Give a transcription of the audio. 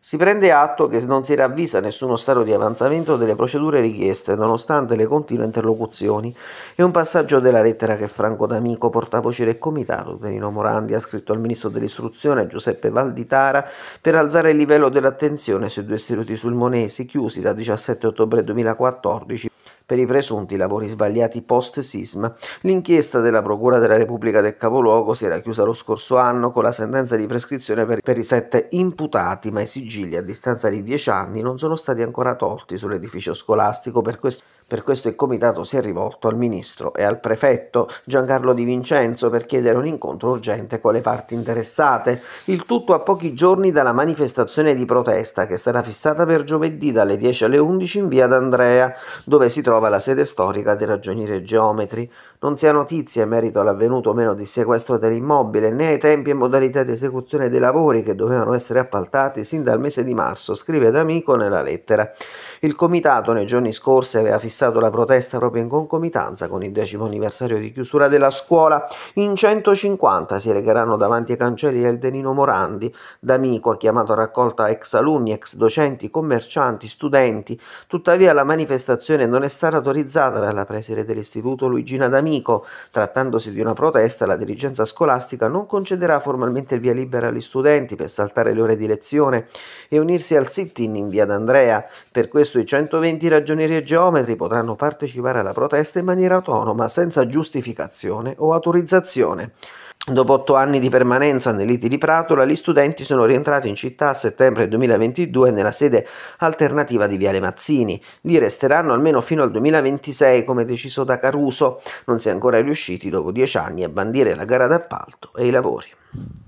Si prende atto che non si ravvisa nessuno stato di avanzamento delle procedure richieste, nonostante le continue interlocuzioni È un passaggio della lettera che Franco D'Amico, portavoce del comitato, Tenino Morandi, ha scritto al ministro dell'istruzione Giuseppe Valditara per alzare il livello dell'attenzione sui due istituti sulmonesi chiusi da 17 ottobre 2014 per i presunti lavori sbagliati post-sisma. L'inchiesta della Procura della Repubblica del Capoluogo si era chiusa lo scorso anno con la sentenza di prescrizione per, per i sette imputati, ma i sigilli a distanza di dieci anni non sono stati ancora tolti sull'edificio scolastico per questo per questo il comitato si è rivolto al ministro e al prefetto Giancarlo Di Vincenzo per chiedere un incontro urgente con le parti interessate. Il tutto a pochi giorni dalla manifestazione di protesta che sarà fissata per giovedì dalle 10 alle 11 in via d'Andrea, dove si trova trova la sede storica di ragionieri geometri. Non si ha notizie in merito all'avvenuto o meno di sequestro dell'immobile, né ai tempi e modalità di esecuzione dei lavori che dovevano essere appaltati sin dal mese di marzo, scrive D'Amico nella lettera. Il comitato nei giorni scorsi aveva fissato la protesta proprio in concomitanza con il decimo anniversario di chiusura della scuola. In 150 si recheranno davanti ai cancelli del Denino Morandi. D'Amico ha chiamato a raccolta ex alunni, ex docenti, commercianti, studenti. Tuttavia la manifestazione non è stata stata autorizzata dalla preside dell'istituto Luigina D'Amico. Trattandosi di una protesta, la dirigenza scolastica non concederà formalmente il via libera agli studenti per saltare le ore di lezione e unirsi al sit-in in via d'Andrea. Per questo i 120 ragionieri e geometri potranno partecipare alla protesta in maniera autonoma, senza giustificazione o autorizzazione. Dopo otto anni di permanenza nell'ITI di Pratola, gli studenti sono rientrati in città a settembre 2022 nella sede alternativa di Viale Mazzini. Lì resteranno almeno fino al 2026, come deciso da Caruso. Non si è ancora riusciti, dopo dieci anni, a bandire la gara d'appalto e i lavori.